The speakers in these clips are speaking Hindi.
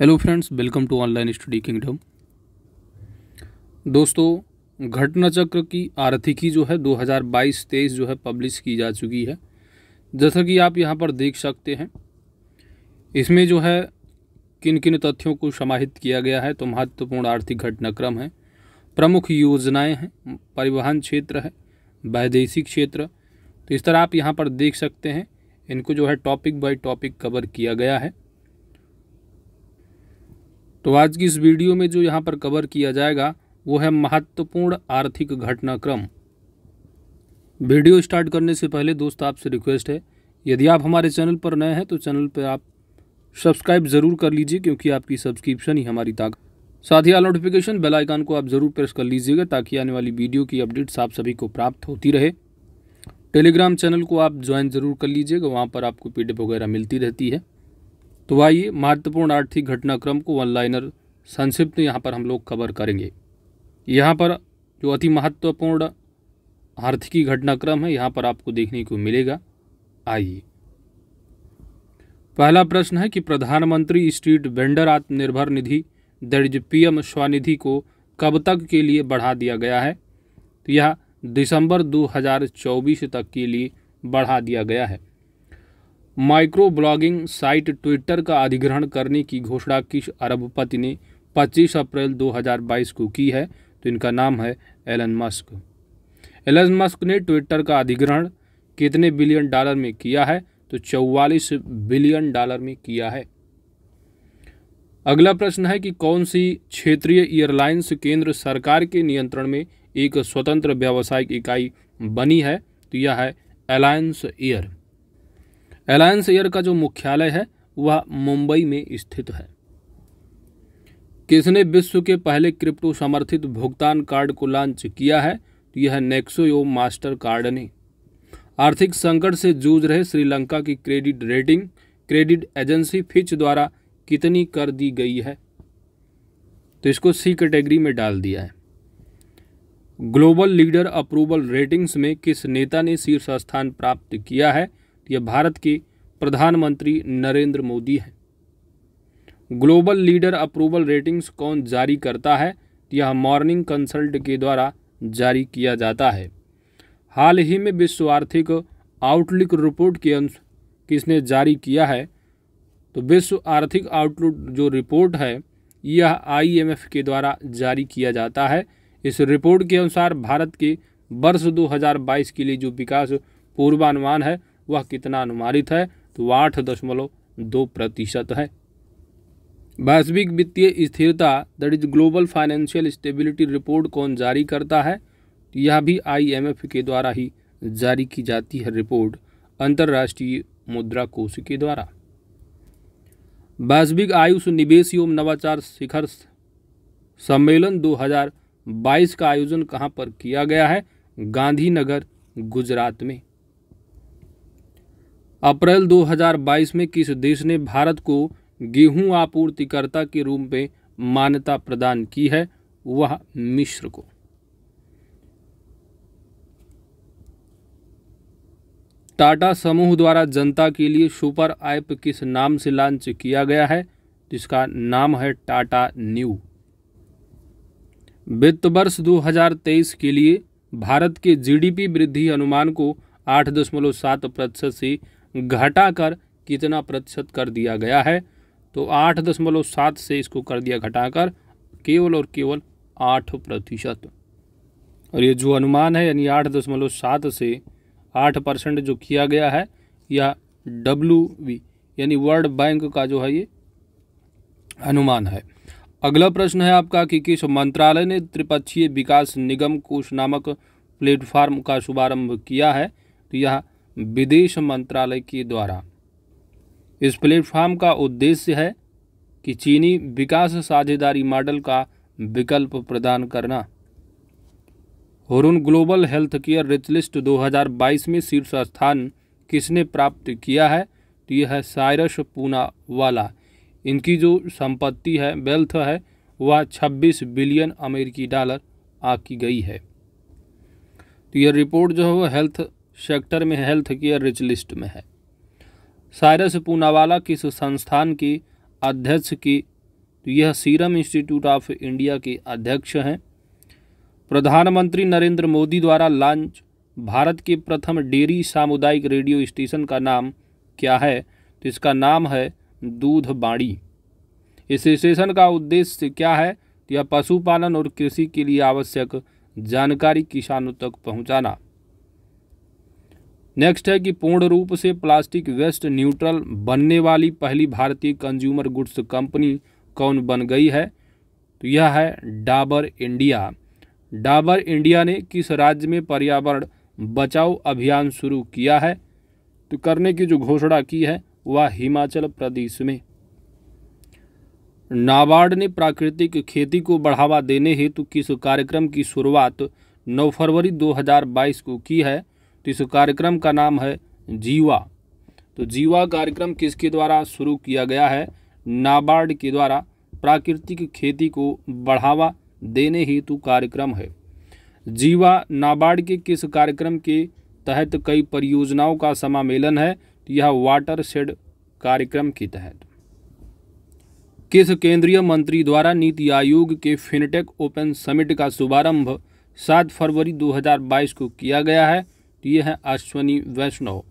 hello friends welcome to Online Study Kingdom दोस्तों घटना चक्र की आर्थिकी जो है 2022-23 जो है पब्लिश की जा चुकी है जैसा कि आप यहाँ पर देख सकते हैं इसमें जो है किन किन तथ्यों को समाहित किया गया है तो महत्वपूर्ण आर्थिक घटनाक्रम है प्रमुख योजनाएं हैं परिवहन क्षेत्र है वैदेशिक क्षेत्र तो इस तरह आप यहाँ पर देख सकते हैं इनको जो है टॉपिक बाई टॉपिक कवर किया गया है तो आज की इस वीडियो में जो यहाँ पर कवर किया जाएगा वो है महत्वपूर्ण आर्थिक घटनाक्रम वीडियो स्टार्ट करने से पहले दोस्त आपसे रिक्वेस्ट है यदि आप हमारे चैनल पर नए हैं तो चैनल पर आप सब्सक्राइब ज़रूर कर लीजिए क्योंकि आपकी सब्सक्रिप्शन ही हमारी ताकत साथ ही नोटिफिकेशन बेल आइकन को आप ज़रूर प्रेस कर लीजिएगा ताकि आने वाली वीडियो की अपडेट्स आप सभी को प्राप्त होती रहे टेलीग्राम चैनल को आप ज्वाइन ज़रूर कर लीजिएगा वहाँ पर आपको पी वगैरह मिलती रहती है तो आइए महत्वपूर्ण आर्थिक घटनाक्रम को वन लाइनर संक्षिप्त यहाँ पर हम लोग कवर करेंगे यहाँ पर जो अति महत्वपूर्ण आर्थिकी घटनाक्रम है यहाँ पर आपको देखने को मिलेगा आइए पहला प्रश्न है कि प्रधानमंत्री स्ट्रीट वेंडर आत्मनिर्भर निधि दर्ज पीएम स्वनिधि को कब तक के लिए बढ़ा दिया गया है तो यह दिसंबर 2024 तक के लिए बढ़ा दिया गया है माइक्रो ब्लॉगिंग साइट ट्विटर का अधिग्रहण करने की घोषणा किस अरबपति ने 25 अप्रैल 2022 को की है तो इनका नाम है एलन मस्क एलन मस्क ने ट्विटर का अधिग्रहण कितने बिलियन डॉलर में किया है तो चौवालीस बिलियन डॉलर में किया है अगला प्रश्न है कि कौन सी क्षेत्रीय एयरलाइंस केंद्र सरकार के नियंत्रण में एक स्वतंत्र व्यावसायिक इकाई बनी है तो यह है अलायंस एयर एलायंस एयर का जो मुख्यालय है वह मुंबई में स्थित है किसने विश्व के पहले क्रिप्टो समर्थित भुगतान कार्ड को लॉन्च किया है तो यह नेक्सोयो मास्टर कार्ड ने आर्थिक संकट से जूझ रहे श्रीलंका की credit rating credit agency Fitch द्वारा कितनी कर दी गई है तो इसको सी कैटेगरी में डाल दिया है ग्लोबल लीडर अप्रूवल रेटिंग्स में किस नेता ने शीर्ष स्थान प्राप्त किया है यह भारत के प्रधानमंत्री नरेंद्र मोदी हैं ग्लोबल लीडर अप्रूवल रेटिंग्स कौन जारी करता है यह मॉर्निंग कंसल्ट के द्वारा जारी किया जाता है हाल ही में विश्व आर्थिक आउटलुक रिपोर्ट के अंश किसने जारी किया है तो विश्व आर्थिक आउटलुक जो रिपोर्ट है यह आईएमएफ के द्वारा जारी किया जाता है इस रिपोर्ट के अनुसार भारत के वर्ष 2022 के लिए जो विकास पूर्वानुमान है वह कितना अनुमानित है तो आठ दशमलव दो प्रतिशत है वैश्विक वित्तीय स्थिरता that is global financial stability report कौन जारी करता है तो यह भी आईएमएफ के द्वारा ही जारी की जाती है रिपोर्ट अंतर्राष्ट्रीय मुद्रा कोष के द्वारा वैश्विक आयुष निवेश एवं नवाचार शिखर सम्मेलन 2022 का आयोजन कहाँ पर किया गया है गांधीनगर गुजरात में अप्रैल 2022 में किस देश ने भारत को गेहूं आपूर्तिकर्ता के रूप में मान्यता प्रदान की है वह मिश्र को टाटा समूह द्वारा जनता के लिए सुपर ऐप किस नाम से लॉन्च किया गया है जिसका नाम है टाटा न्यू वित्त वर्ष 2023 के लिए भारत के जीडीपी वृद्धि अनुमान को 8.7 प्रतिशत से घटाकर कितना प्रतिशत कर दिया गया है तो आठ दशमलव सात से इसको कर दिया घटाकर केवल और केवल आठ प्रतिशत और ये जो अनुमान है यानी आठ दशमलव सात से आठ परसेंट जो किया गया है यह डब्ल्यू यानी वर्ल्ड बैंक का जो है ये अनुमान है अगला प्रश्न है आपका कि किस मंत्रालय ने त्रिपक्षीय विकास निगम कोष नामक प्लेटफार्म का शुभारंभ किया है तो यह विदेश मंत्रालय के द्वारा इस प्लेटफॉर्म का उद्देश्य है कि चीनी विकास साझेदारी मॉडल का विकल्प प्रदान करना Hurun global health care rich list 2022 में शीर्ष स्थान किसने प्राप्त किया है तो यह है साइरस पूना वाला इनकी जो संपत्ति है वेल्थ है वह 26 बिलियन अमेरिकी डॉलर आकी गई है तो यह रिपोर्ट जो है वह हेल्थ सेक्टर में हेल्थ केयर रिच लिस्ट में है साइरस पूनावाला किस संस्थान की अध्यक्ष की तो यह सीरम इंस्टीट्यूट ऑफ इंडिया के अध्यक्ष हैं प्रधानमंत्री नरेंद्र मोदी द्वारा लॉन्च भारत के प्रथम डेयरी सामुदायिक रेडियो स्टेशन का नाम क्या है तो इसका नाम है दूध बाड़ी इस स्टेशन का उद्देश्य क्या है तो यह पशुपालन और कृषि के लिए आवश्यक जानकारी किसानों तक पहुंचाना नेक्स्ट है कि पूर्ण रूप से प्लास्टिक वेस्ट न्यूट्रल बनने वाली पहली भारतीय कंज्यूमर गुड्स कंपनी कौन बन गई है तो यह है डाबर इंडिया डाबर इंडिया ने किस राज्य में पर्यावरण बचाओ अभियान शुरू किया है तो करने की जो घोषणा की है वह हिमाचल प्रदेश में नाबार्ड ने प्राकृतिक खेती को बढ़ावा देने हेतु किस कार्यक्रम की शुरुआत 9 फरवरी 2022 को की है तो इस कार्यक्रम का नाम है जीवा तो जीवा कार्यक्रम किसके द्वारा शुरू किया गया है नाबार्ड के द्वारा प्राकृतिक खेती को बढ़ावा देने हेतु कार्यक्रम है जीवा नाबार्ड के किस कार्यक्रम के तहत कई परियोजनाओं का समामेलन है तो यह वाटर शेड कार्यक्रम के तहत किस केंद्रीय मंत्री द्वारा नीति आयोग के फिनटेक ओपन समिट का शुभारंभ 7 फरवरी 2022 को किया गया है ये हैं अश्वनी वैष्णव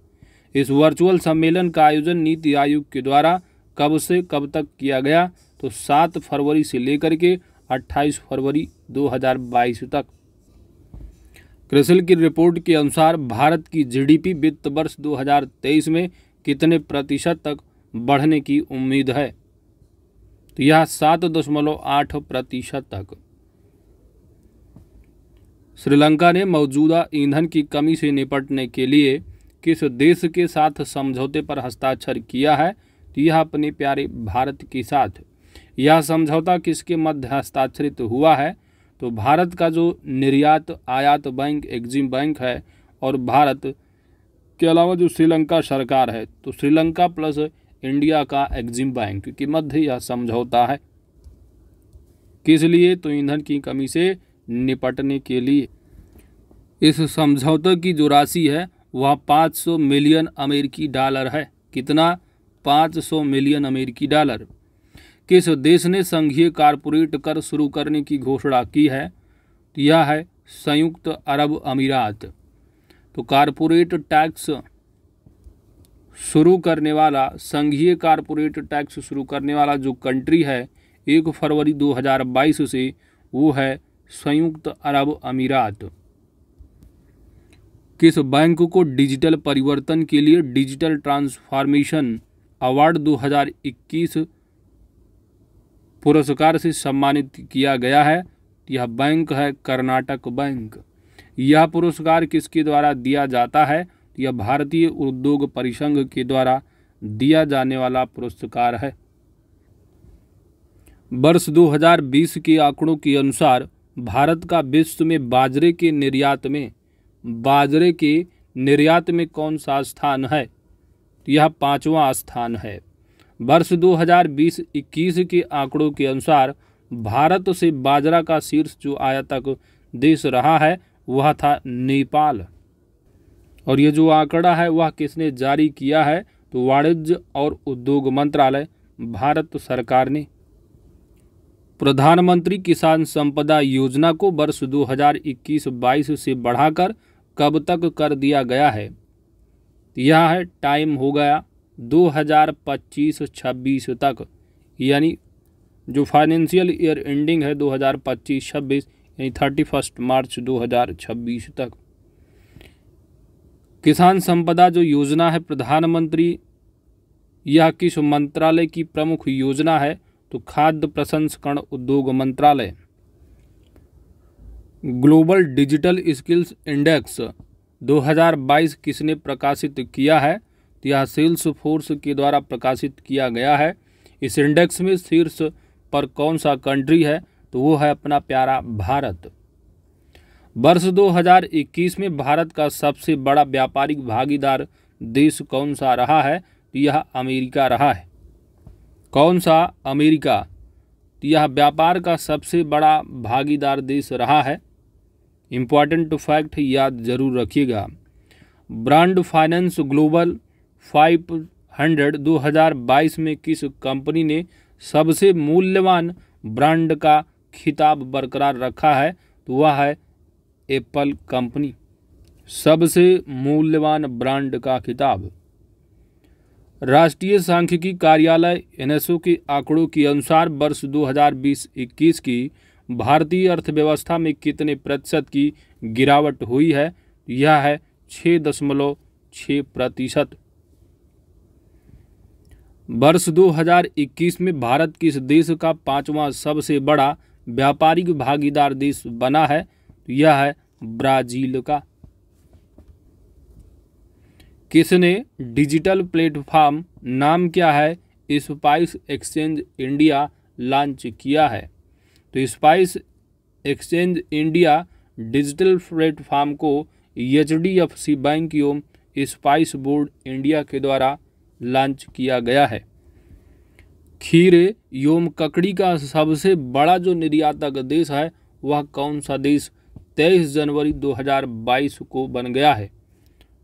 इस वर्चुअल सम्मेलन का आयोजन नीति आयोग के द्वारा कब से कब तक किया गया तो सात फरवरी से लेकर के अट्ठाईस फरवरी 2022 तक क्रिसल की रिपोर्ट के अनुसार भारत की जीडीपी वित्त वर्ष 2023 में कितने प्रतिशत तक बढ़ने की उम्मीद है तो यह सात दशमलव आठ प्रतिशत तक श्रीलंका ने मौजूदा ईंधन की कमी से निपटने के लिए किस देश के साथ समझौते पर हस्ताक्षर किया है तो यह अपने प्यारे भारत के साथ यह समझौता किसके मध्य हस्ताक्षरित हुआ है तो भारत का जो निर्यात आयात बैंक एग्जिम बैंक है और भारत के अलावा जो श्रीलंका सरकार है तो श्रीलंका प्लस इंडिया का एग्जिम बैंक के मध्य यह समझौता है किस लिए तो ईंधन की कमी से निपटने के लिए इस समझौते की जो राशि है वह 500 मिलियन अमेरिकी डॉलर है कितना 500 मिलियन अमेरिकी डॉलर किस देश ने संघीय कारपोरेट कर शुरू करने की घोषणा की है यह है संयुक्त अरब अमीरात तो कारपोरेट टैक्स शुरू करने वाला संघीय कारपोरेट टैक्स शुरू करने वाला जो कंट्री है एक फरवरी 2022 से वो है संयुक्त अरब अमीरात किस बैंक को डिजिटल परिवर्तन के लिए डिजिटल ट्रांसफॉर्मेशन अवार्ड 2021 पुरस्कार से सम्मानित किया गया है यह बैंक है कर्नाटक बैंक यह पुरस्कार किसके द्वारा दिया जाता है यह भारतीय उद्योग परिसंघ के द्वारा दिया जाने वाला पुरस्कार है वर्ष 2020 के आंकड़ों के अनुसार भारत का विश्व में बाजरे के निर्यात में बाजरे के निर्यात में कौन सा स्थान है यह पाँचवा स्थान है वर्ष 2020-21 के आंकड़ों के अनुसार भारत से बाजरा का शीर्ष जो आयातक देश रहा है वह था नेपाल और ये जो आंकड़ा है वह किसने जारी किया है तो वाणिज्य और उद्योग मंत्रालय भारत सरकार ने प्रधानमंत्री किसान संपदा योजना को वर्ष 2021-22 से बढ़ाकर कब तक कर दिया गया है यह है टाइम हो गया 2025-26 तक यानी जो फाइनेंशियल ईयर एंडिंग है 2025-26 यानी थर्टी फर्स्ट मार्च 2026 तक किसान संपदा जो योजना है प्रधानमंत्री यह किस मंत्रालय की प्रमुख योजना है तो खाद्य प्रसंस्करण उद्योग मंत्रालय ग्लोबल डिजिटल स्किल्स इंडेक्स 2022 किसने प्रकाशित किया है तो यह सेल्स फोर्स के द्वारा प्रकाशित किया गया है इस इंडेक्स में शीर्ष पर कौन सा कंट्री है तो वो है अपना प्यारा भारत वर्ष 2021 में भारत का सबसे बड़ा व्यापारिक भागीदार देश कौन सा रहा है तो यह अमेरिका रहा है कौन सा अमेरिका यह व्यापार का सबसे बड़ा भागीदार देश रहा है इम्पॉर्टेंट फैक्ट याद जरूर रखिएगा ब्रांड फाइनेंस ग्लोबल 500 2022 में किस कंपनी ने सबसे मूल्यवान ब्रांड का खिताब बरकरार रखा है तो वह है एप्पल कंपनी सबसे मूल्यवान ब्रांड का खिताब राष्ट्रीय सांख्यिकी कार्यालय एनएसओ के आंकड़ों के अनुसार वर्ष 2020-21 की भारतीय अर्थव्यवस्था में कितने प्रतिशत की गिरावट हुई है यह है छः दशमलव छः प्रतिशत वर्ष 2021 में भारत किस देश का पांचवा सबसे बड़ा व्यापारिक भागीदार देश बना है यह है ब्राज़ील का किसने डिजिटल प्लेटफॉर्म नाम क्या है स्पाइस एक्सचेंज इंडिया लॉन्च किया है तो spice exchange India digital platform को H D F C bank एवं स्पाइस बोर्ड इंडिया के द्वारा लॉन्च किया गया है खीरे एवं ककड़ी का सबसे बड़ा जो निर्यातक देश है वह कौन सा देश 23 जनवरी 2022 को बन गया है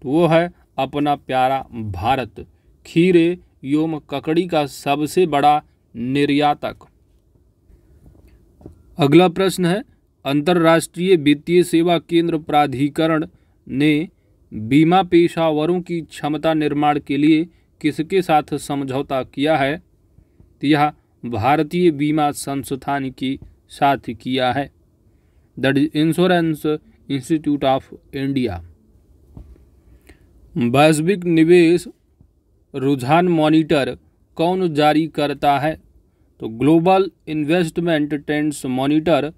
तो वो है अपना प्यारा भारत खीरे योम ककड़ी का सबसे बड़ा निर्यातक अगला प्रश्न है अंतर्राष्ट्रीय वित्तीय सेवा केंद्र प्राधिकरण ने बीमा पेशावरों की क्षमता निर्माण के लिए किसके साथ समझौता किया है तो यह भारतीय बीमा संस्थान के साथ किया है the Insurance Institute of India वैश्विक निवेश रुझान मॉनिटर कौन जारी करता है तो ग्लोबल इन्वेस्टमेंट ट्रेंड्स मॉनिटर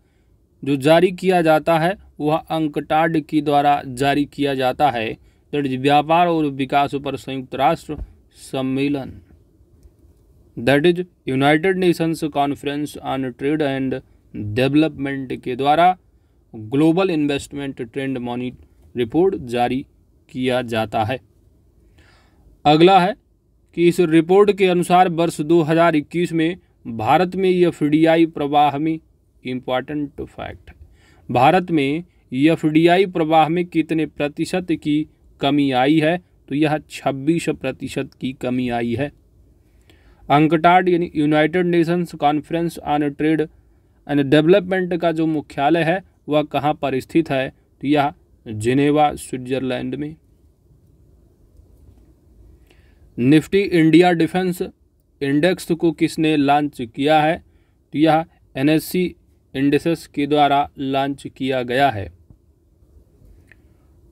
जो जारी किया जाता है वह अंकटाड के द्वारा जारी किया जाता है दैट इज व्यापार और विकास पर संयुक्त राष्ट्र सम्मेलन that is United Nations conference on trade and development के द्वारा global investment trend monitor report जारी किया जाता है अगला है कि इस रिपोर्ट के अनुसार वर्ष 2021 में भारत में एफ प्रवाह में इम्पॉर्टेंट फैक्ट है भारत में एफ प्रवाह में कितने प्रतिशत की कमी आई है तो यह 26 प्रतिशत की कमी आई है अंकटाड यानी United Nations conference on trade and development का जो मुख्यालय है वह कहाँ पर स्थित है तो यह जिनेवा स्विट्जरलैंड में निफ्टी इंडिया डिफेंस इंडेक्स को किसने लॉन्च किया है तो यह एनएससी इंडेक्स के द्वारा लॉन्च किया गया है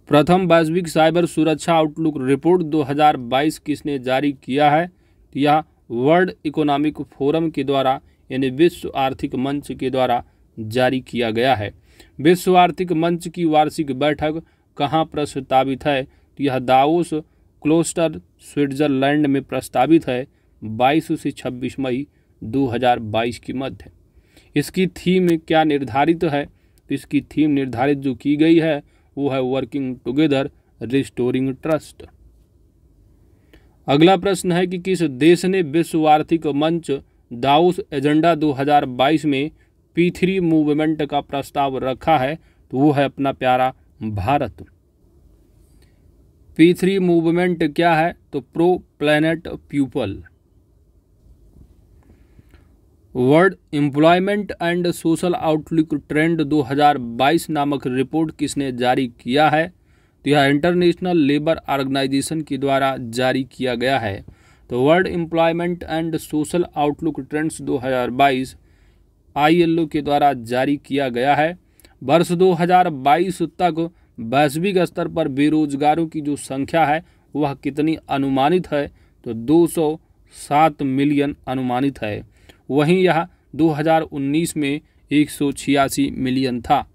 प्रथम वैश्विक साइबर सुरक्षा आउटलुक रिपोर्ट 2022 किसने जारी किया है तो यह वर्ल्ड इकोनॉमिक फोरम के द्वारा यानी विश्व आर्थिक मंच के द्वारा जारी किया गया है विश्व आर्थिक मंच की वार्षिक बैठक कहाँ प्रस्तावित है तो यह दाओस क्लोस्टर स्विट्जरलैंड में प्रस्तावित है 22 से 26 मई 2022 की मध्य इसकी थीम क्या निर्धारित है तो इसकी थीम निर्धारित जो की गई है वो है वर्किंग टुगेदर रिस्टोरिंग ट्रस्ट अगला प्रश्न है कि किस देश ने विश्व आर्थिक मंच दाउस एजेंडा 2022 में पी थ्री मूवमेंट का प्रस्ताव रखा है तो वो है अपना प्यारा भारत पी थ्री मूवमेंट क्या है तो pro planet people world employment and social outlook trend 2022 नामक रिपोर्ट किसने जारी किया है तो यह इंटरनेशनल लेबर ऑर्गेनाइजेशन के द्वारा जारी किया गया है तो world employment and social outlook trends 2022 ILO के द्वारा जारी किया गया है वर्ष 2022 तक वैश्विक स्तर पर बेरोजगारों की जो संख्या है वह कितनी अनुमानित है तो 207 मिलियन अनुमानित है वहीं यह 2019 में एक मिलियन था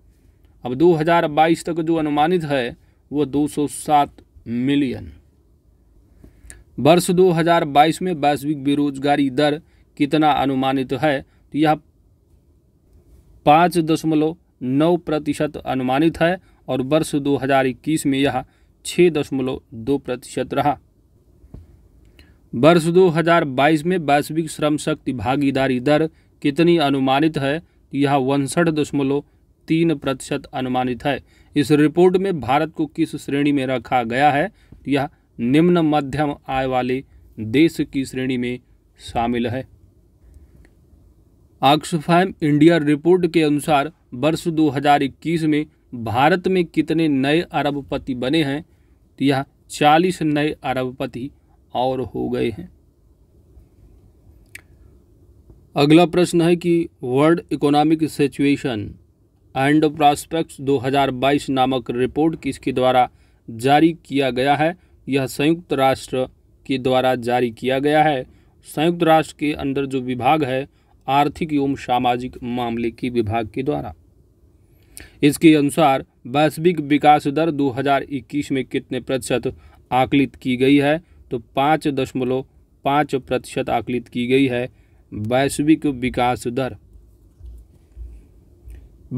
अब 2022 तक जो अनुमानित है वह 207 मिलियन वर्ष 2022 में वैश्विक बेरोजगारी दर कितना अनुमानित है तो यह पाँच दशमलव नौ प्रतिशत अनुमानित है और वर्ष 2021 में यह 6.2 दशमलव दो प्रतिशत रहा वर्ष 2022 में वैश्विक श्रम शक्ति भागीदारी दर कितनी अनुमानित है यह उनसठ दशमलव तीन प्रतिशत अनुमानित है इस रिपोर्ट में भारत को किस श्रेणी में रखा गया है यह निम्न मध्यम आय वाले देश की श्रेणी में शामिल है ऑक्सफैम इंडिया रिपोर्ट के अनुसार वर्ष 2021 में भारत में कितने नए अरबपति बने हैं तो यह चालीस नए अरबपति और हो गए हैं अगला प्रश्न है कि world economic situation and prospects 2022 नामक रिपोर्ट किसके द्वारा जारी किया गया है यह संयुक्त राष्ट्र के द्वारा जारी किया गया है संयुक्त राष्ट्र के अंदर जो विभाग है आर्थिक एवं सामाजिक मामले के विभाग के द्वारा इसके अनुसार वैश्विक विकास दर 2021 में कितने प्रतिशत आकलित की गई है तो पाँच दशमलव पाँच प्रतिशत आकलित की गई है वैश्विक विकास दर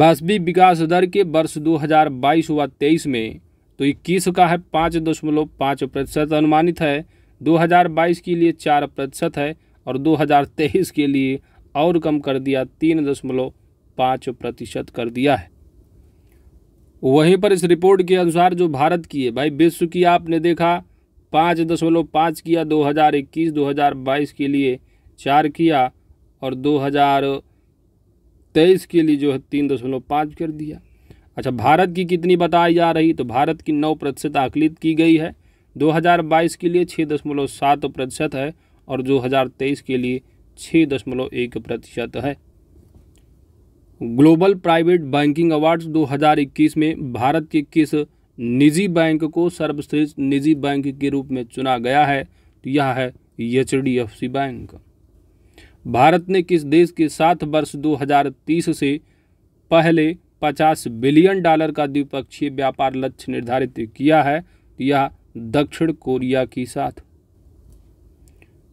वैश्विक विकास दर के वर्ष 2022 व 23 में तो इक्कीस का है पाँच दशमलव पाँच प्रतिशत अनुमानित है 2022 के लिए चार प्रतिशत है और 2023 के लिए और कम कर दिया तीन दशमलव पाँच प्रतिशत कर दिया है वहीं पर इस रिपोर्ट के अनुसार जो भारत की है भाई विश्व की आपने देखा पाँच दशमलव पाँच किया 2021 2022 के लिए चार किया और 2023 के लिए जो है तीन दशमलव पाँच कर दिया अच्छा भारत की कितनी बताई जा रही तो भारत की नौ प्रतिशत आकलित की गई है 2022 के लिए छः दशमलव सात प्रतिशत है और 2023 के लिए छः दशमलव एक प्रतिशत है ग्लोबल प्राइवेट बैंकिंग अवार्ड्स 2021 में भारत के किस निजी बैंक को सर्वश्रेष्ठ निजी बैंक के रूप में चुना गया है तो यह है एच बैंक भारत ने किस देश के साथ वर्ष 2030 से पहले 50 बिलियन डॉलर का द्विपक्षीय व्यापार लक्ष्य निर्धारित किया है तो यह दक्षिण कोरिया के साथ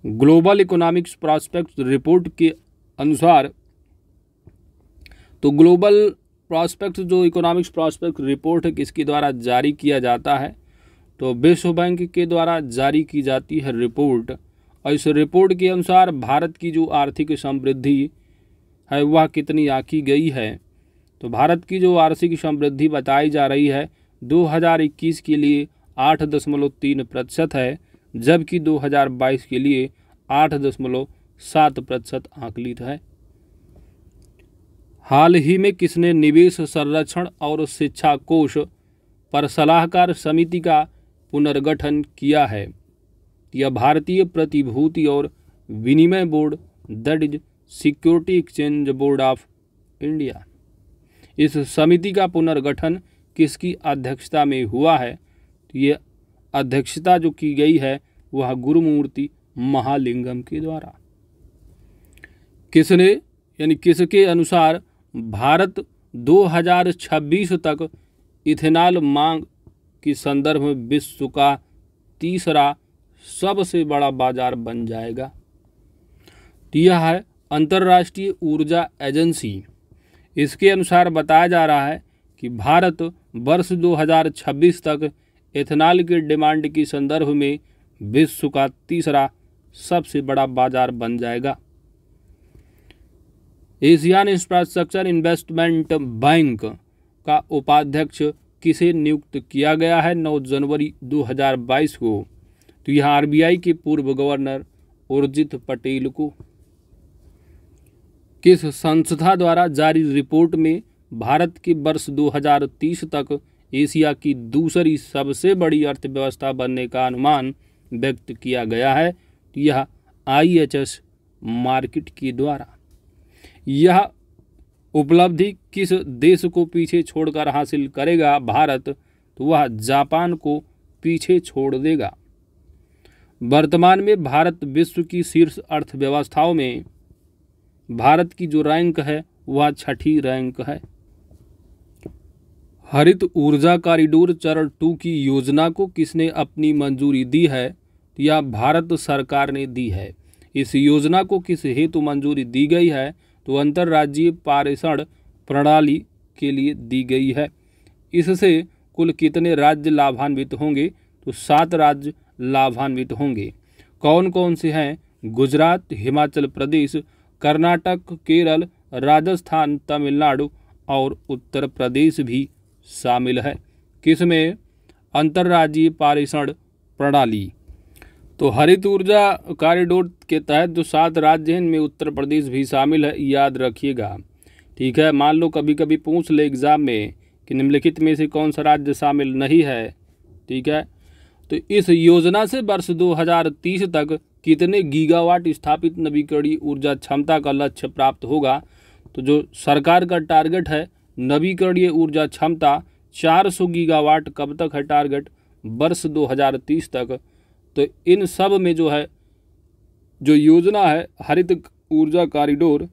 ग्लोबल इकोनॉमिक्स प्रॉस्पेक्ट रिपोर्ट के अनुसार तो ग्लोबल प्रॉस्पेक्ट जो इकोनॉमिक्स प्रॉस्पेक्ट रिपोर्ट है किसके द्वारा जारी किया जाता है तो विश्व बैंक के द्वारा जारी की जाती है रिपोर्ट और इस रिपोर्ट के अनुसार भारत की जो आर्थिक समृद्धि है वह कितनी आकी गई है तो भारत की जो आर्थिक समृद्धि बताई जा रही है 2021 के लिए 8.3 प्रतिशत है जबकि 2022 के लिए 8.7 प्रतिशत आंकलित है हाल ही में किसने निवेश संरक्षण और शिक्षा कोष पर सलाहकार समिति का पुनर्गठन किया है यह भारतीय प्रतिभूति और विनिमय board that is security exchange board of India इस समिति का पुनर्गठन किसकी अध्यक्षता में हुआ है तो ये अध्यक्षता जो की गई है वह गुरुमूर्ति महालिंगम के द्वारा किसने यानी किसके अनुसार भारत 2026 तक इथेनॉल मांग के संदर्भ में विश्व का तीसरा सबसे बड़ा बाजार बन जाएगा यह है अंतर्राष्ट्रीय ऊर्जा एजेंसी इसके अनुसार बताया जा रहा है कि भारत वर्ष 2026 तक इथेनॉल के डिमांड के संदर्भ में विश्व का तीसरा सबसे बड़ा बाजार बन जाएगा एशियन इंफ्रास्ट्रक्चर इन्वेस्टमेंट बैंक का उपाध्यक्ष किसे नियुक्त किया गया है 9 जनवरी 2022 को तो यह आरबीआई के पूर्व गवर्नर उर्जित पटेल को किस संस्था द्वारा जारी रिपोर्ट में भारत के वर्ष 2030 तक एशिया की दूसरी सबसे बड़ी अर्थव्यवस्था बनने का अनुमान व्यक्त किया गया है तो यह आईएचएस मार्केट के द्वारा यह उपलब्धि किस देश को पीछे छोड़कर हासिल करेगा भारत तो वह जापान को पीछे छोड़ देगा वर्तमान में भारत विश्व की शीर्ष अर्थव्यवस्थाओं में भारत की जो रैंक है वह छठी रैंक है हरित ऊर्जा कॉरिडोर चरण टू की योजना को किसने अपनी मंजूरी दी है तो या भारत सरकार ने दी है इस योजना को किस हेतु मंजूरी दी गई है तो अंतर्राज्यीय पारेषण प्रणाली के लिए दी गई है इससे कुल कितने राज्य लाभान्वित होंगे तो सात राज्य लाभान्वित होंगे कौन कौन से हैं गुजरात हिमाचल प्रदेश कर्नाटक केरल राजस्थान तमिलनाडु और उत्तर प्रदेश भी शामिल है किसमें अंतर्राज्यीय पारेषण प्रणाली तो हरित ऊर्जा कॉरिडोर के तहत जो सात राज्य हैं इनमें उत्तर प्रदेश भी शामिल है याद रखिएगा ठीक है मान लो कभी कभी पूछ ले एग्ज़ाम में कि निम्नलिखित में से कौन सा राज्य शामिल नहीं है ठीक है तो इस योजना से वर्ष 2030 तक कितने गीगावाट स्थापित नवीकरणीय ऊर्जा क्षमता का लक्ष्य प्राप्त होगा तो जो सरकार का टारगेट है नवीकरणीय ऊर्जा क्षमता 400 गीगावाट कब तक है टारगेट वर्ष 2030 तक तो इन सब में जो है जो योजना है हरित ऊर्जा कॉरिडोर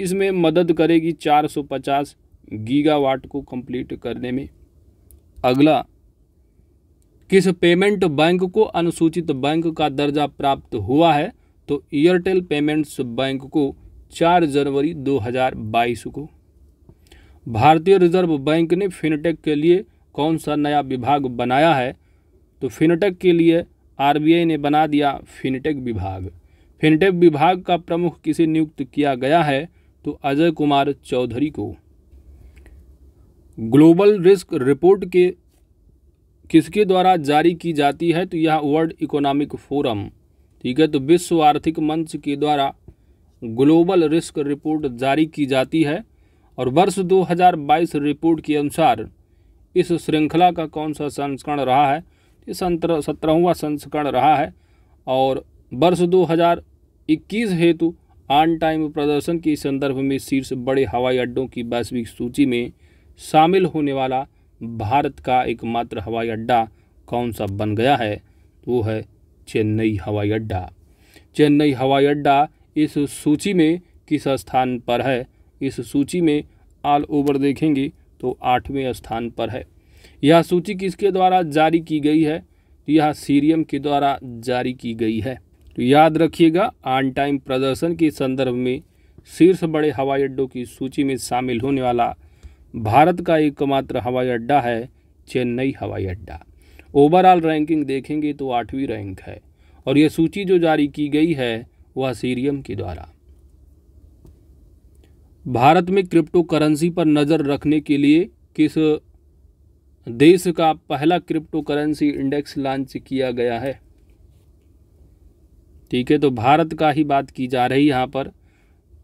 इसमें मदद करेगी 450 गीगावाट को कंप्लीट करने में अगला किस पेमेंट बैंक को अनुसूचित बैंक का दर्जा प्राप्त हुआ है तो एयरटेल पेमेंट्स बैंक को 4 जनवरी 2022 को भारतीय रिजर्व बैंक ने फिनटेक के लिए कौन सा नया विभाग बनाया है तो फिनटेक के लिए आरबीआई ने बना दिया फिनटेक विभाग फिनटेक विभाग का प्रमुख किसे नियुक्त किया गया है तो अजय कुमार चौधरी को ग्लोबल रिस्क रिपोर्ट के किसके द्वारा जारी की जाती है तो यह वर्ल्ड इकोनॉमिक फोरम ठीक है तो विश्व आर्थिक मंच के द्वारा ग्लोबल रिस्क रिपोर्ट जारी की जाती है और वर्ष 2022 रिपोर्ट के अनुसार इस श्रृंखला का कौन सा संस्करण रहा है ये सत्रहवा संस्करण रहा है और वर्ष 2021 हेतु ऑन टाइम प्रदर्शन के संदर्भ में शीर्ष बड़े हवाई अड्डों की वैश्विक सूची में शामिल होने वाला भारत का एकमात्र हवाई अड्डा कौन सा बन गया है वो है चेन्नई हवाई अड्डा चेन्नई हवाई अड्डा इस सूची में किस स्थान पर है इस सूची में ऑल ओवर देखेंगे तो आठवें स्थान पर है यह सूची किसके द्वारा जारी की गई है तो यह सीरियम के द्वारा जारी की गई है तो याद रखिएगा ऑन टाइम प्रदर्शन के संदर्भ में शीर्ष बड़े हवाई अड्डों की सूची में शामिल होने वाला भारत का एकमात्र हवाई अड्डा है चेन्नई हवाई अड्डा ओवरऑल रैंकिंग देखेंगे तो आठवीं रैंक है और यह सूची जो जारी की गई है वह सीरियम के द्वारा भारत में क्रिप्टो करेंसी पर नज़र रखने के लिए किस देश का पहला क्रिप्टो करेंसी इंडेक्स लॉन्च किया गया है ठीक है तो भारत का ही बात की जा रही यहाँ पर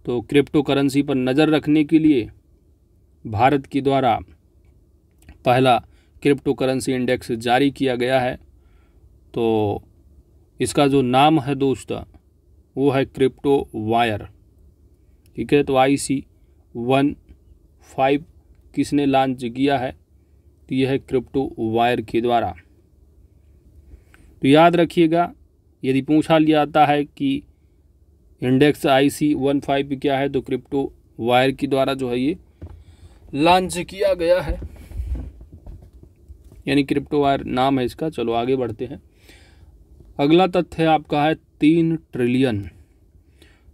तो क्रिप्टो करेंसी पर नज़र रखने के लिए भारत के द्वारा पहला क्रिप्टो करेंसी इंडेक्स जारी किया गया है तो इसका जो नाम है दोस्त वो है क्रिप्टो वायर ठीक है तो आई सी वन फाइव किसने लॉन्च किया है तो यह है क्रिप्टो वायर के द्वारा तो याद रखिएगा यदि पूछा लिया जाता है कि index I C one five क्या है तो क्रिप्टो वायर के द्वारा जो है ये लॉन्च किया गया है यानी क्रिप्टो वायर नाम है इसका चलो आगे बढ़ते हैं अगला तथ्य आपका है तीन ट्रिलियन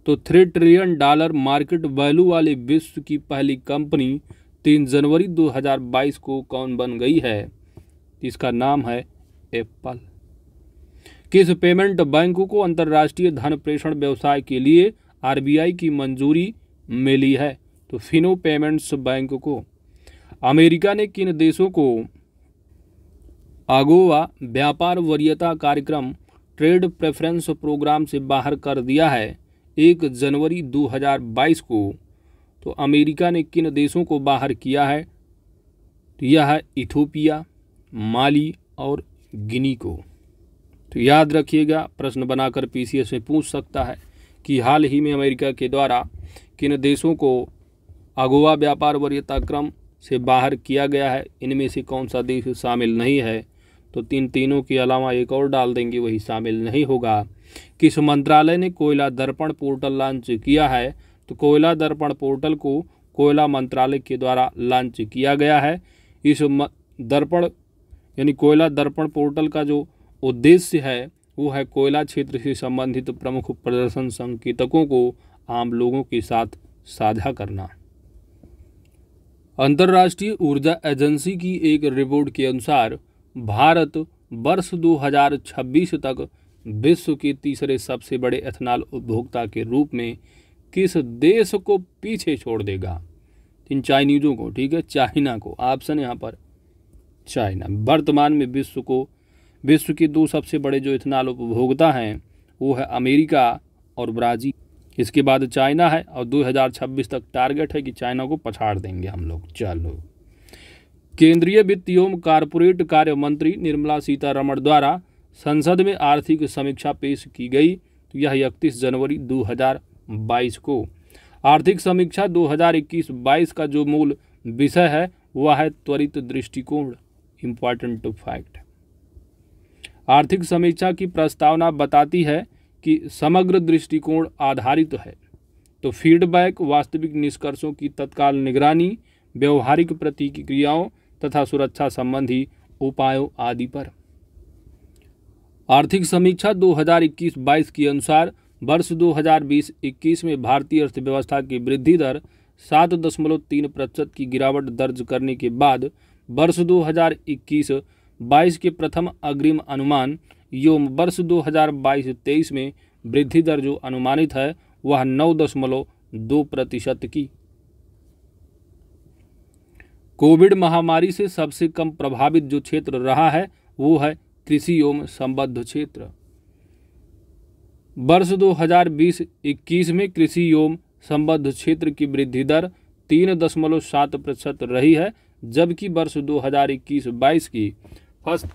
तो three trillion dollar market value वाले विश्व की पहली कंपनी तीन जनवरी 2022 को कौन बन गई है इसका नाम है एप्पल किस पेमेंट बैंक को अंतर्राष्ट्रीय धन प्रेषण व्यवसाय के लिए आरबीआई की मंजूरी मिली है तो फिनो पेमेंट्स बैंक को अमेरिका ने किन देशों को आगोवा व्यापार वरीयता कार्यक्रम ट्रेड प्रेफरेंस प्रोग्राम से बाहर कर दिया है एक जनवरी 2022 को तो अमेरिका ने किन देशों को बाहर किया है तो यह है इथोपिया माली और गिनी को तो याद रखिएगा प्रश्न बनाकर पीसीएस में पूछ सकता है कि हाल ही में अमेरिका के द्वारा किन देशों को अगुवा व्यापार वरीयता क्रम से बाहर किया गया है इनमें से कौन सा देश शामिल नहीं है तो तीन तीनों के अलावा एक और डाल देंगे वही शामिल नहीं होगा किस मंत्रालय ने कोयला दर्पण पोर्टल लॉन्च किया है तो कोयला दर्पण पोर्टल को कोयला मंत्रालय के द्वारा लॉन्च किया गया है इस दर्पण यानी कोयला दर्पण पोर्टल का जो उद्देश्य है वो है कोयला क्षेत्र से संबंधित प्रमुख प्रदर्शन संकेतकों को आम लोगों के साथ साझा करना अंतर्राष्ट्रीय ऊर्जा एजेंसी की एक रिपोर्ट के अनुसार भारत वर्ष 2026 तक विश्व के तीसरे सबसे बड़े एथेनॉल उपभोक्ता के रूप में किस देश को पीछे छोड़ देगा इन चाइनीज़ों को ठीक है चाइना को ऑप्शन यहाँ पर चाइना वर्तमान में विश्व को विश्व के दो सबसे बड़े जो इथेनॉल उपभोक्ता हैं वो है अमेरिका और ब्राज़ील इसके बाद चाइना है और 2026 तक टारगेट है कि चाइना को पछाड़ देंगे हम लोग चलो केंद्रीय वित्त एवं कारपोरेट कार्य मंत्री निर्मला सीतारमण द्वारा संसद में आर्थिक समीक्षा पेश की गई तो यह इकतीस जनवरी 2000 2022 को आर्थिक समीक्षा 2021-22 का जो मूल विषय है वह है त्वरित दृष्टिकोण इम्पॉर्टेंट फैक्ट आर्थिक समीक्षा की प्रस्तावना बताती है कि समग्र दृष्टिकोण आधारित तो है तो फीडबैक वास्तविक निष्कर्षों की तत्काल निगरानी व्यवहारिक प्रतिक्रियाओं तथा सुरक्षा संबंधी उपायों आदि पर आर्थिक समीक्षा 2021-22 के अनुसार वर्ष 2020-21 में भारतीय अर्थव्यवस्था की वृद्धि दर सात दशमलव तीन प्रतिशत की गिरावट दर्ज करने के बाद वर्ष 2021-22 के प्रथम अग्रिम अनुमान एवं वर्ष 2022-23 में वृद्धि दर जो अनुमानित है वह नौ दशमलव दो प्रतिशत की कोविड महामारी से सबसे कम प्रभावित जो क्षेत्र रहा है वो है कृषि एवं संबद्ध क्षेत्र वर्ष 2020-21 में कृषि एवं संबद्ध क्षेत्र की वृद्धि दर तीन दशमलव सात प्रतिशत रही है जबकि वर्ष 2021-22 की फर्स्ट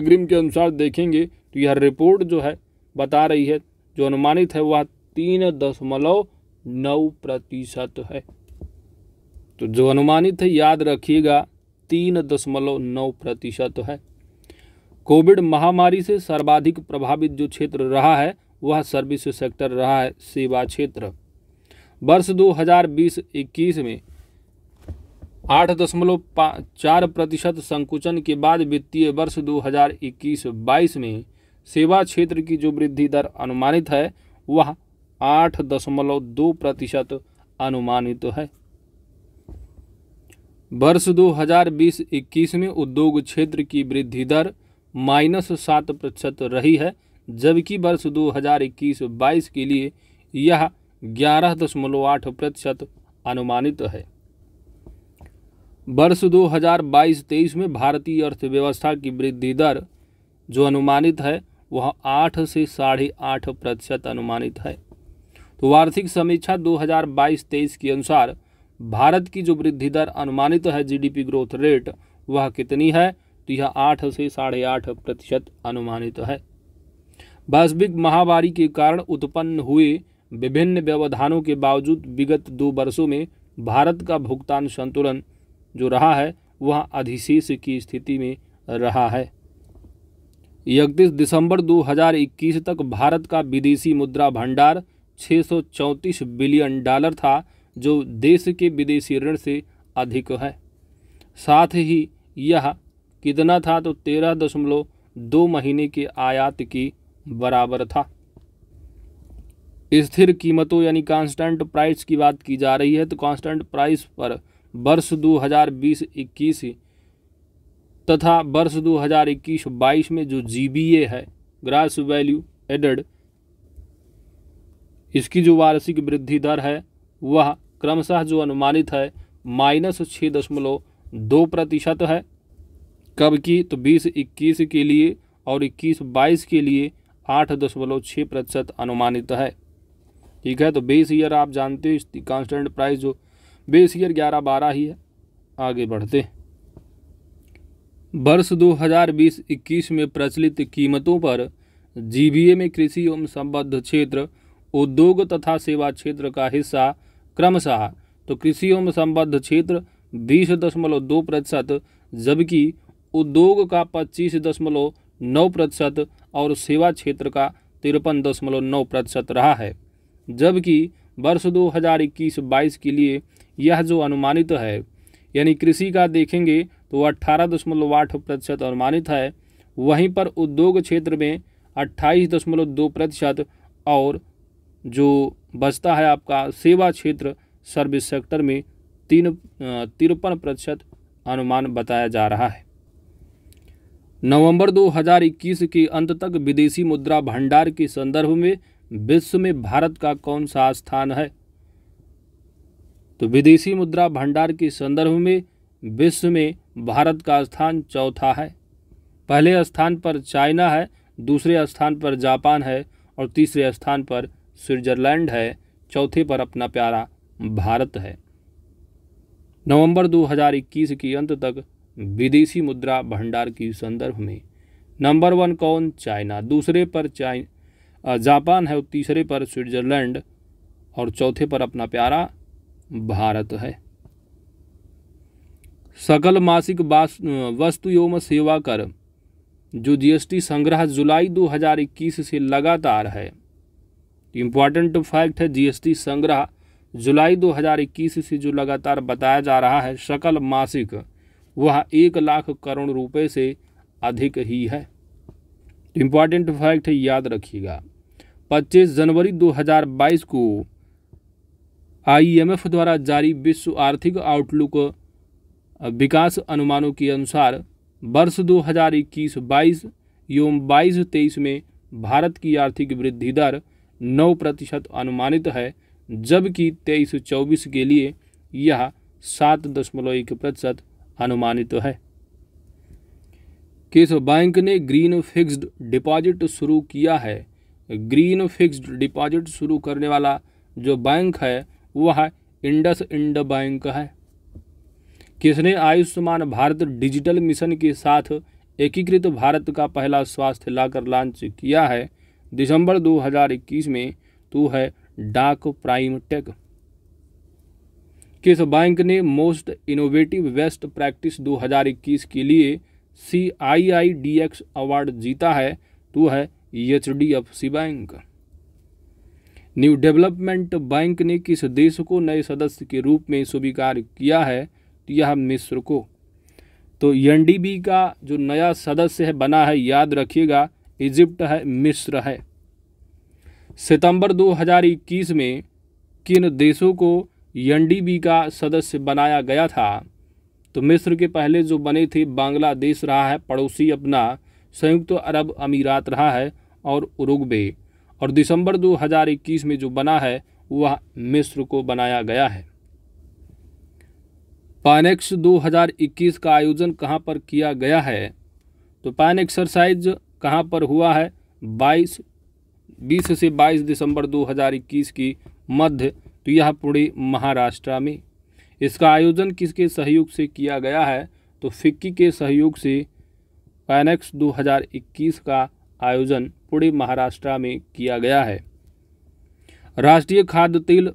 अग्रिम के अनुसार देखेंगे तो यह रिपोर्ट जो है बता रही है जो अनुमानित है वह तीन दशमलव नौ प्रतिशत है तो जो अनुमानित है याद रखिएगा तीन दशमलव नौ प्रतिशत है कोविड महामारी से सर्वाधिक प्रभावित जो क्षेत्र रहा है वह सर्विस सेक्टर रहा है सेवा क्षेत्र वर्ष 2020-21 में आठ दशमलव चार प्रतिशत संकुचन के बाद वित्तीय वर्ष 2021-22 में सेवा क्षेत्र की जो वृद्धि दर अनुमानित है वह आठ दशमलव दो प्रतिशत अनुमानित है वर्ष 2020-21 में उद्योग क्षेत्र की वृद्धि दर माइनस सात प्रतिशत रही है जबकि वर्ष 2021-22 के लिए यह ग्यारह दशमलव आठ प्रतिशत अनुमानित है वर्ष 2022-23 में भारतीय अर्थव्यवस्था की वृद्धि दर जो अनुमानित है वह आठ से साढ़े आठ प्रतिशत अनुमानित है तो वार्षिक समीक्षा 2022-23 के अनुसार भारत की जो वृद्धि दर अनुमानित है जीडीपी ग्रोथ रेट वह कितनी है तो यह आठ से साढ़े आठ प्रतिशत अनुमानित है वैश्विक महामारी के कारण उत्पन्न हुए विभिन्न व्यवधानों के बावजूद विगत दो वर्षों में भारत का भुगतान संतुलन जो रहा है वह अधिशेष की स्थिति में रहा है इकतीस दिसंबर 2021 तक भारत का विदेशी मुद्रा भंडार 634 बिलियन डॉलर था जो देश के विदेशी ऋण से अधिक है साथ ही यह कितना था तो तेरह दशमलव दो महीने के आयात की बराबर था स्थिर कीमतों यानी कांस्टेंट प्राइस की बात की जा रही है तो कांस्टेंट प्राइस पर वर्ष 2020-21 तथा वर्ष 2021-22 में जो ए है ग्रास वैल्यू एडेड इसकी जो वार्षिक वृद्धि दर है वह क्रमशः जो अनुमानित है माइनस छः दशमलव दो प्रतिशत है कब की तो बीस इक्कीस के लिए और इक्कीस बाईस के लिए आठ दशमलव छः प्रतिशत अनुमानित है ठीक है तो बेस ईयर आप जानते हो इसकी कांस्टेंट प्राइस जो बेस ईयर ग्यारह बारह ही है आगे बढ़ते वर्ष 2020-21 में प्रचलित कीमतों पर जीबीए में कृषि एवं संबद्ध क्षेत्र उद्योग तथा सेवा क्षेत्र का हिस्सा क्रमशः तो कृषि एवं संबद्ध क्षेत्र बीस दशमलव दो प्रतिशत जबकि उद्योग का पच्चीस दशमलव नौ प्रतिशत और सेवा क्षेत्र का तिरपन दशमलव नौ प्रतिशत रहा है जबकि वर्ष दो हज़ार इक्कीस बाईस के लिए यह जो अनुमानित है यानी कृषि का देखेंगे तो अट्ठारह दशमलव आठ प्रतिशत अनुमानित है वहीं पर उद्योग क्षेत्र में अट्ठाईस दशमलव दो प्रतिशत और जो बचता है आपका सेवा क्षेत्र सर्विस सेक्टर में तीन तिरपन प्रतिशत अनुमान बताया जा रहा है नवंबर 2021 के अंत तक विदेशी मुद्रा भंडार के संदर्भ में विश्व में भारत का कौन सा स्थान है तो विदेशी मुद्रा भंडार के संदर्भ में विश्व में भारत का स्थान चौथा है पहले स्थान पर चाइना है दूसरे स्थान पर जापान है और तीसरे स्थान पर स्विट्जरलैंड है चौथे पर अपना प्यारा भारत है नवंबर 2021 के अंत तक विदेशी मुद्रा भंडार की संदर्भ में नंबर वन कौन चाइना दूसरे पर चाइन जापान है और तीसरे पर स्विट्जरलैंड और चौथे पर अपना प्यारा भारत है सकल मासिक वस्तु एवं सेवा कर जो जीएसटी संग्रह जुलाई 2021 से लगातार है इम्पॉर्टेंट फैक्ट है जीएसटी संग्रह जुलाई 2021 से जो लगातार बताया जा रहा है सकल मासिक वह एक लाख करोड़ रुपए से अधिक ही है इम्पॉर्टेंट फैक्ट याद रखिएगा 25 जनवरी 2022 को आईएमएफ द्वारा जारी विश्व आर्थिक आउटलुक विकास अनुमानों के अनुसार वर्ष 2021-22 एवं बाईस तेईस में भारत की आर्थिक वृद्धि दर 9 प्रतिशत अनुमानित है जबकि 23-24 के लिए यह सात दशमलव एक प्रतिशत अनुमानित है किस बैंक ने ग्रीन फिक्स्ड डिपॉजिट शुरू किया है ग्रीन फिक्स्ड डिपॉजिट शुरू करने वाला जो बैंक है वह इंडस इंड बैंक है किसने आयुष्मान भारत डिजिटल मिशन के साथ एकीकृत भारत का पहला स्वास्थ्य लाकर लॉन्च किया है दिसंबर 2021 में तो है डाक प्राइम टेक विश्व बैंक ने मोस्ट इनोवेटिव वेस्ट प्रैक्टिस 2021 के लिए C I I D X award जीता है तो है H D F C bank new development bank ने किस देश को नए सदस्य के रूप में स्वीकार किया है तो यह मिस्र को तो एनडीबी का जो नया सदस्य है बना है याद रखिएगा इजिप्ट है मिस्र है सितंबर 2021 में किन देशों को एनडीबी का सदस्य बनाया गया था तो मिस्र के पहले जो बने थे बांग्लादेश रहा है पड़ोसी अपना संयुक्त तो अरब अमीरात रहा है और उरुग्वे और दिसंबर 2021 में जो बना है वह मिस्र को बनाया गया है पैनेक्स 2021 का आयोजन कहां पर किया गया है तो पैन एक्सरसाइज कहां पर हुआ है 22 20 से 22 दिसंबर 2021 की मध्य तो यह पुणे महाराष्ट्र में इसका आयोजन किसके सहयोग से किया गया है तो फिक्की के सहयोग से पैनेक्स 2021 का आयोजन पूरे महाराष्ट्र में किया गया है राष्ट्रीय खाद्य तेल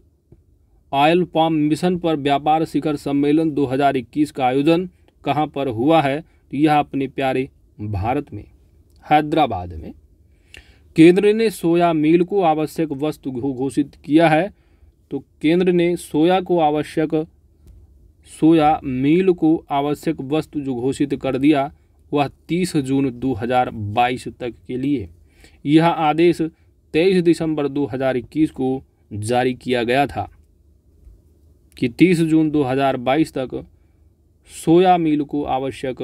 ऑयल पाम मिशन पर व्यापार शिखर सम्मेलन 2021 का आयोजन कहाँ पर हुआ है तो यह अपने प्यारे भारत में हैदराबाद में केंद्र ने सोया मील को आवश्यक वस्तु घोषित किया है तो केंद्र ने सोया को आवश्यक सोया मील को आवश्यक वस्तु जो घोषित कर दिया वह 30 जून 2022 तक के लिए यह आदेश 23 दिसंबर 2021 को जारी किया गया था कि 30 जून 2022 तक सोया मील को आवश्यक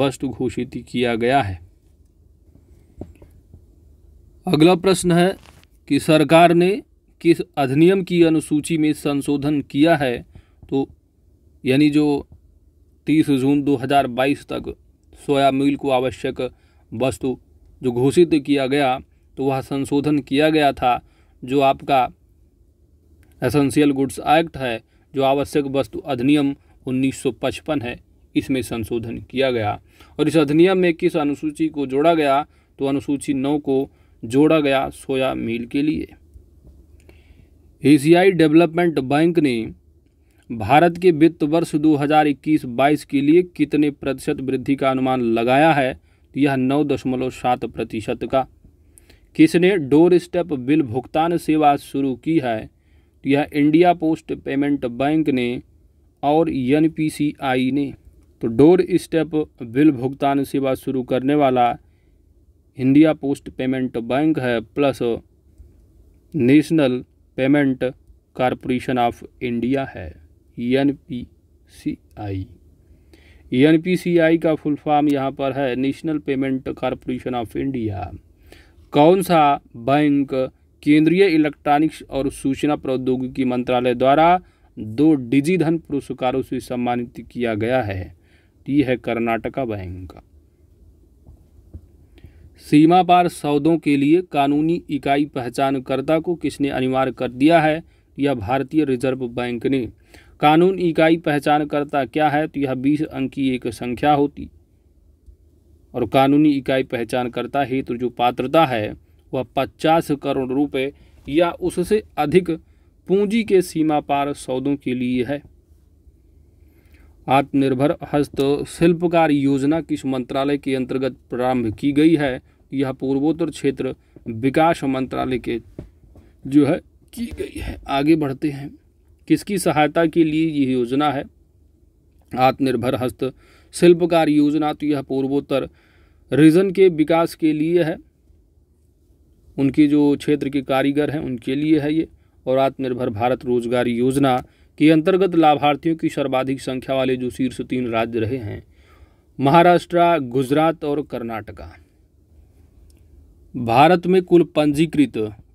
वस्तु घोषित किया गया है अगला प्रश्न है कि सरकार ने किस अधिनियम की अनुसूची में संशोधन किया है तो यानी जो 30 जून 2022 तक सोया मील को आवश्यक वस्तु जो घोषित किया गया तो वह संशोधन किया गया था जो आपका एसेंशियल गुड्स एक्ट है जो आवश्यक वस्तु अधिनियम 1955 है इसमें संशोधन किया गया और इस अधिनियम में किस अनुसूची को जोड़ा गया तो अनुसूची नौ को जोड़ा गया सोया मील के लिए एशियाई डेवलपमेंट बैंक ने भारत के वित्त वर्ष 2021-22 के लिए कितने प्रतिशत वृद्धि का अनुमान लगाया है तो यह नौ दशमलव सात प्रतिशत का किसने डोर स्टेप बिल भुगतान सेवा शुरू की है तो यह इंडिया पोस्ट पेमेंट बैंक ने और एन ने तो डोर स्टेप बिल भुगतान सेवा शुरू करने वाला इंडिया पोस्ट पेमेंट बैंक है plus national payment corporation of India है एनपीसीआई एनपीसीआई का फुल फॉर्म यहाँ पर है national payment corporation of India कौन सा बैंक केंद्रीय इलेक्ट्रॉनिक्स और सूचना प्रौद्योगिकी मंत्रालय द्वारा दो डिजी धन पुरस्कारों से सम्मानित किया गया है ये है कर्नाटका बैंक सीमा पार सौदों के लिए कानूनी इकाई पहचानकर्ता को किसने अनिवार्य कर दिया है यह भारतीय रिजर्व बैंक ने कानून इकाई पहचानकर्ता क्या है तो यह बीस अंक की एक संख्या होती और कानूनी इकाई पहचानकर्ता हेतु तो जो पात्रता है वह पचास करोड़ रुपए या उससे अधिक पूंजी के सीमा पार सौदों के लिए है आत्मनिर्भर हस्तशिल्पकार योजना किस मंत्रालय के अंतर्गत प्रारंभ की गई है यह पूर्वोत्तर क्षेत्र विकास मंत्रालय के जो है की गई है आगे बढ़ते हैं किसकी सहायता के लिए यह योजना है आत्मनिर्भर हस्त शिल्पकार योजना तो यह पूर्वोत्तर रीजन के विकास के लिए है उनके जो क्षेत्र के कारीगर हैं उनके लिए है ये और आत्मनिर्भर भारत रोजगार योजना के अंतर्गत लाभार्थियों की सर्वाधिक संख्या वाले जो शीर्ष तीन राज्य रहे हैं महाराष्ट्र गुजरात और कर्नाटका भारत में कुल पंजीकृत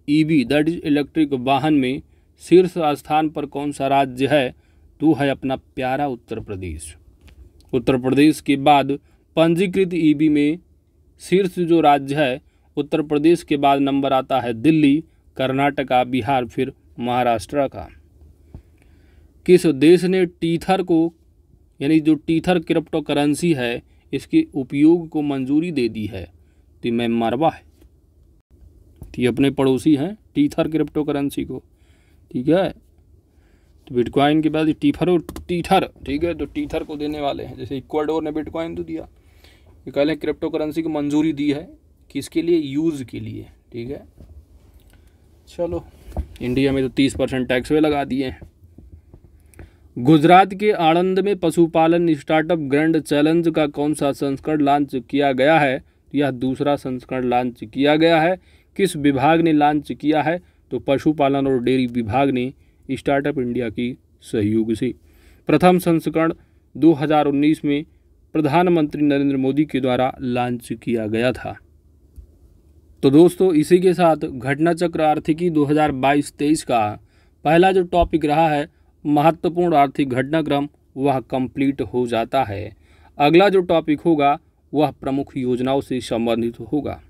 ईवी दैट इज इलेक्ट्रिक वाहन में शीर्ष स्थान पर कौन सा राज्य है तो है अपना प्यारा उत्तर प्रदेश उत्तर प्रदेश के बाद पंजीकृत ईवी e में शीर्ष जो राज्य है उत्तर प्रदेश के बाद नंबर आता है दिल्ली कर्नाटका बिहार फिर महाराष्ट्र का किस देश ने टीथर को यानी जो टीथर क्रिप्टो करेंसी है इसके उपयोग को मंजूरी दे दी है तो मैं मरवा है थी अपने पड़ोसी हैं टीथर क्रिप्टो करेंसी को ठीक है तो बिटकॉइन के बाद टीफर और टीथर ठीक है तो टीथर को देने वाले हैं जैसे इक्वाडोर ने बिटकॉइन तो दिया ये कह लें क्रिप्टो करेंसी को मंजूरी दी है किसके लिए यूज़ के लिए ठीक है चलो इंडिया में तो तीस परसेंट टैक्स वे लगा दिए हैं गुजरात के आणंद में पशुपालन स्टार्टअप ग्रैंड चैलेंज का कौन सा संस्करण लॉन्च किया गया है यह दूसरा संस्करण लॉन्च किया गया है किस विभाग ने लॉन्च किया है तो पशुपालन और डेयरी विभाग ने स्टार्टअप इंडिया की सहयोग से प्रथम संस्करण 2019 में प्रधानमंत्री नरेंद्र मोदी के द्वारा लॉन्च किया गया था तो दोस्तों इसी के साथ घटना चक्र आर्थिकी 2022-23 का पहला जो टॉपिक रहा है महत्वपूर्ण आर्थिक घटनाक्रम वह कंप्लीट हो जाता है अगला जो टॉपिक होगा वह प्रमुख योजनाओं से संबंधित होगा